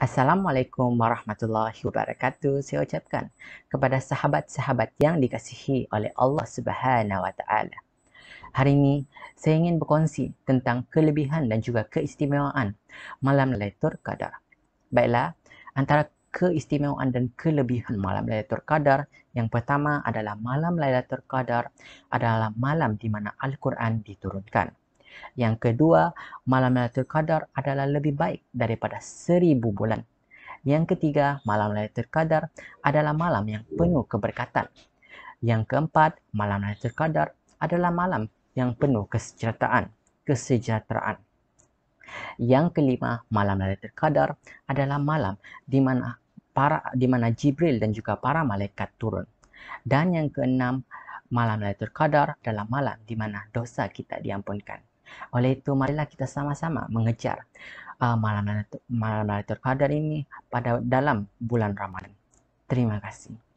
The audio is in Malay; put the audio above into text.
Assalamualaikum warahmatullahi wabarakatuh. Saya ucapkan kepada sahabat-sahabat yang dikasihi oleh Allah Subhanahu wa taala. Hari ini saya ingin berkongsi tentang kelebihan dan juga keistimewaan malam Lailatul Qadar. Baiklah, antara keistimewaan dan kelebihan malam Lailatul Qadar, yang pertama adalah malam Lailatul Qadar adalah malam di mana Al-Quran diturunkan. Yang kedua, malam Lailatul Qadar adalah lebih baik daripada seribu bulan. Yang ketiga, malam Lailatul Qadar adalah malam yang penuh keberkatan. Yang keempat, malam Lailatul Qadar adalah malam yang penuh kesejahteraan. kesejahteraan. Yang kelima, malam Lailatul Qadar adalah malam di mana para di mana Jibril dan juga para malaikat turun. Dan yang keenam, malam Lailatul Qadar adalah malam di mana dosa kita diampunkan. Oleh itu, marilah kita sama-sama mengejar uh, malam Lailatul Qadar ini pada dalam bulan Ramadan. Terima kasih.